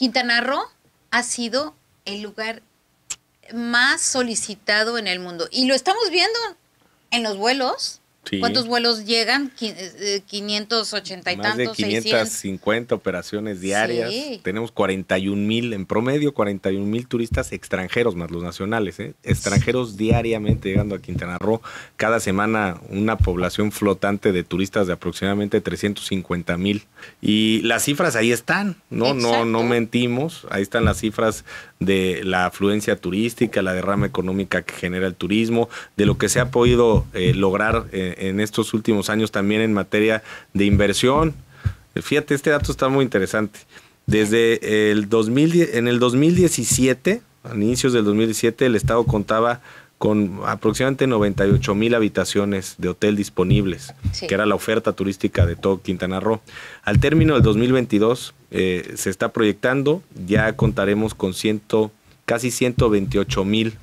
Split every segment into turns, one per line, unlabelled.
Quintana Roo ha sido el lugar más solicitado en el mundo. Y lo estamos viendo en los vuelos. ¿Cuántos vuelos llegan? 580 eh, eh, y Más De 550 operaciones diarias. Tenemos 41 mil, en promedio, 41 mil turistas extranjeros, más los nacionales, ¿eh? extranjeros diariamente llegando a Quintana Roo. Cada semana una población flotante de turistas de aproximadamente 350 mil. Y las cifras ahí están, ¿no? No, no mentimos. Ahí están las cifras de la afluencia turística, la derrama económica que genera el turismo, de lo que se ha podido lograr en estos últimos años también en materia de inversión. Fíjate, este dato está muy interesante. Desde el 2000, en el 2017, a inicios del 2017, el Estado contaba con aproximadamente 98 mil habitaciones de hotel disponibles, que era la oferta turística de todo Quintana Roo. Al término del 2022 eh, se está proyectando, ya contaremos con ciento, casi 128 mil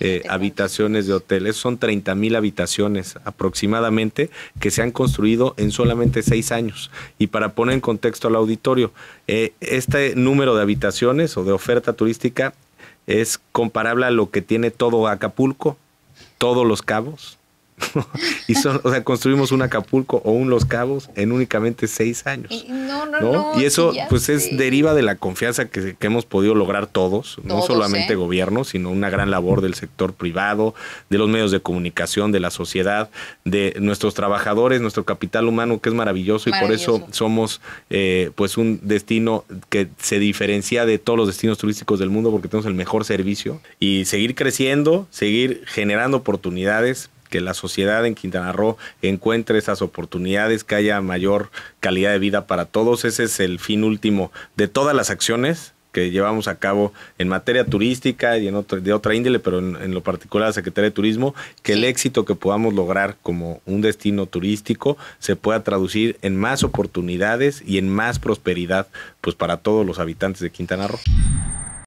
eh, habitaciones de hoteles. Son 30 mil habitaciones aproximadamente que se han construido en solamente seis años. Y para poner en contexto al auditorio, eh, este número de habitaciones o de oferta turística es comparable a lo que tiene todo Acapulco, todos los cabos, y sea, construimos un Acapulco o un Los Cabos en únicamente seis años. No, y eso, pues, es deriva de la confianza que, hemos podido lograr todos, no solamente ¿eh? gobierno, sino una gran labor del sector privado, de los medios de comunicación, de la sociedad, de nuestros trabajadores, nuestro capital humano, que es maravilloso, y por eso somos, eh, pues, un destino que se diferencia de todos los destinos turísticos del mundo porque tenemos el mejor servicio y seguir creciendo, seguir generando oportunidades que la sociedad en Quintana Roo encuentre esas oportunidades, que haya mayor calidad de vida para todos. Ese es el fin último de todas las acciones que llevamos a cabo en materia turística y en de otra índole, pero en, lo particular la Secretaría de Turismo, que el éxito que podamos lograr como un destino turístico se pueda traducir en más oportunidades y en más prosperidad pues para todos los habitantes de Quintana Roo.